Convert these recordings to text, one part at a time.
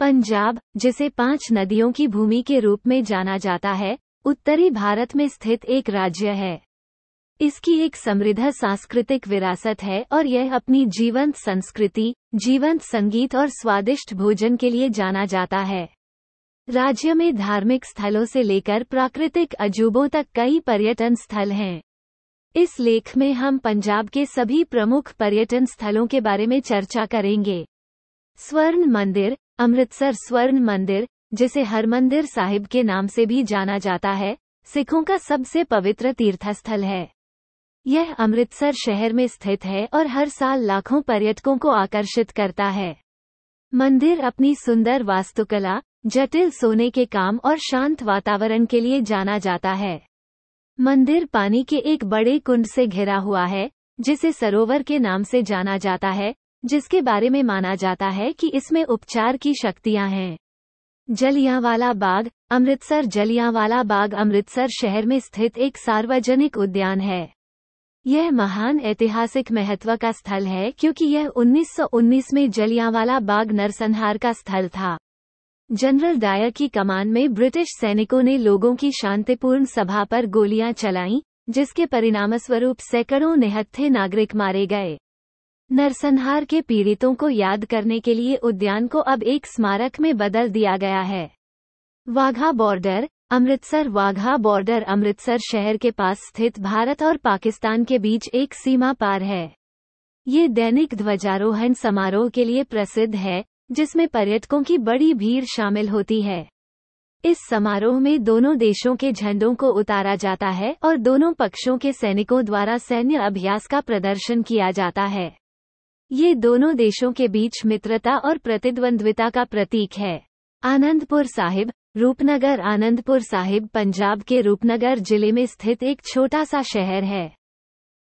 पंजाब जिसे पांच नदियों की भूमि के रूप में जाना जाता है उत्तरी भारत में स्थित एक राज्य है इसकी एक समृद्ध सांस्कृतिक विरासत है और यह अपनी जीवंत संस्कृति जीवंत संगीत और स्वादिष्ट भोजन के लिए जाना जाता है राज्य में धार्मिक स्थलों से लेकर प्राकृतिक अजूबों तक कई पर्यटन स्थल हैं इस लेख में हम पंजाब के सभी प्रमुख पर्यटन स्थलों के बारे में चर्चा करेंगे स्वर्ण मंदिर अमृतसर स्वर्ण मंदिर जिसे हरमंदिर साहिब के नाम से भी जाना जाता है सिखों का सबसे पवित्र तीर्थस्थल है यह अमृतसर शहर में स्थित है और हर साल लाखों पर्यटकों को आकर्षित करता है मंदिर अपनी सुंदर वास्तुकला जटिल सोने के काम और शांत वातावरण के लिए जाना जाता है मंदिर पानी के एक बड़े कुंड से घिरा हुआ है जिसे सरोवर के नाम से जाना जाता है जिसके बारे में माना जाता है कि इसमें उपचार की शक्तियां हैं जलियांवाला बाग अमृतसर जलियांवाला बाग अमृतसर शहर में स्थित एक सार्वजनिक उद्यान है यह महान ऐतिहासिक महत्व का स्थल है क्योंकि यह 1919 में जलियांवाला बाग नरसंहार का स्थल था जनरल डायर की कमान में ब्रिटिश सैनिकों ने लोगों की शांतिपूर्ण सभा पर गोलियां चलाईं, जिसके परिणामस्वरूप सैकड़ों निहत्थे नागरिक मारे गए नरसंहार के पीड़ितों को याद करने के लिए उद्यान को अब एक स्मारक में बदल दिया गया है वाघा बॉर्डर अमृतसर वाघा बॉर्डर अमृतसर शहर के पास स्थित भारत और पाकिस्तान के बीच एक सीमा पार है ये दैनिक ध्वजारोहण समारोह के लिए प्रसिद्ध है जिसमें पर्यटकों की बड़ी भीड़ शामिल होती है इस समारोह में दोनों देशों के झंडों को उतारा जाता है और दोनों पक्षों के सैनिकों द्वारा सैन्य अभ्यास का प्रदर्शन किया जाता है ये दोनों देशों के बीच मित्रता और प्रतिद्वंद्विता का प्रतीक है आनंदपुर साहिब रूपनगर आनंदपुर साहिब पंजाब के रूपनगर जिले में स्थित एक छोटा सा शहर है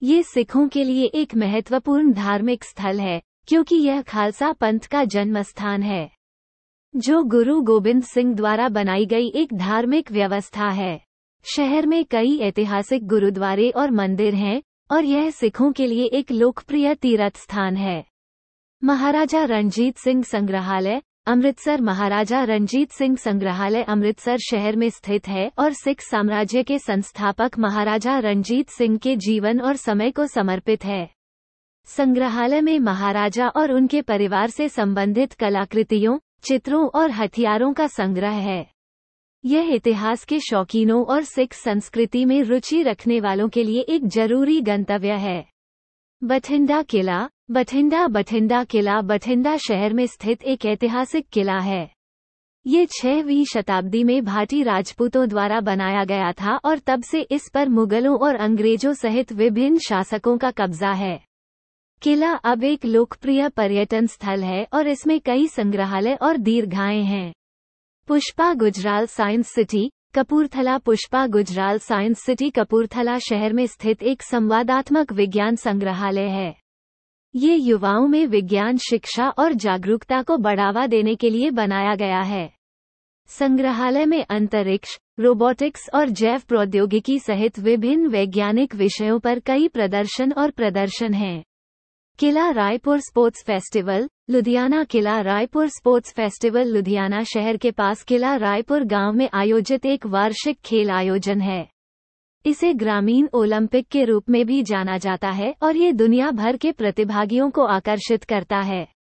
ये सिखों के लिए एक महत्वपूर्ण धार्मिक स्थल है क्योंकि यह खालसा पंथ का जन्म स्थान है जो गुरु गोबिंद सिंह द्वारा बनाई गई एक धार्मिक व्यवस्था है शहर में कई ऐतिहासिक गुरुद्वारे और मंदिर हैं और यह सिखों के लिए एक लोकप्रिय तीर्थ स्थान है महाराजा रणजीत सिंह संग्रहालय अमृतसर महाराजा रणजीत सिंह संग्रहालय अमृतसर शहर में स्थित है और सिख साम्राज्य के संस्थापक महाराजा रणजीत सिंह के जीवन और समय को समर्पित है संग्रहालय में महाराजा और उनके परिवार से संबंधित कलाकृतियों चित्रों और हथियारों का संग्रह है यह इतिहास के शौकीनों और सिख संस्कृति में रुचि रखने वालों के लिए एक जरूरी गंतव्य है बठिंडा किला बठिंडा बठिंडा किला बठिंडा शहर में स्थित एक ऐतिहासिक किला है ये छहवीं शताब्दी में भाटी राजपूतों द्वारा बनाया गया था और तब से इस पर मुगलों और अंग्रेजों सहित विभिन्न शासकों का कब्जा है किला अब एक लोकप्रिय पर्यटन स्थल है और इसमें कई संग्रहालय और दीर्घाएं हैं Pushpa Gujral science city Kapurthala Pushpa Gujral science city Kapurthala शहर में स्थित एक संवादात्मक विज्ञान संग्रहालय है ये युवाओं में विज्ञान शिक्षा और जागरूकता को बढ़ावा देने के लिए बनाया गया है संग्रहालय में अंतरिक्ष रोबोटिक्स और जैव प्रौद्योगिकी सहित विभिन्न वैज्ञानिक विषयों पर कई प्रदर्शन और प्रदर्शन हैं Kila Raipur sports festival Ludhiana Kila Raipur sports festival Ludhiana शहर के पास किला रायपुर गांव में आयोजित एक वार्षिक खेल आयोजन है इसे ग्रामीण ओलंपिक के रूप में भी जाना जाता है और ये दुनिया भर के प्रतिभागियों को आकर्षित करता है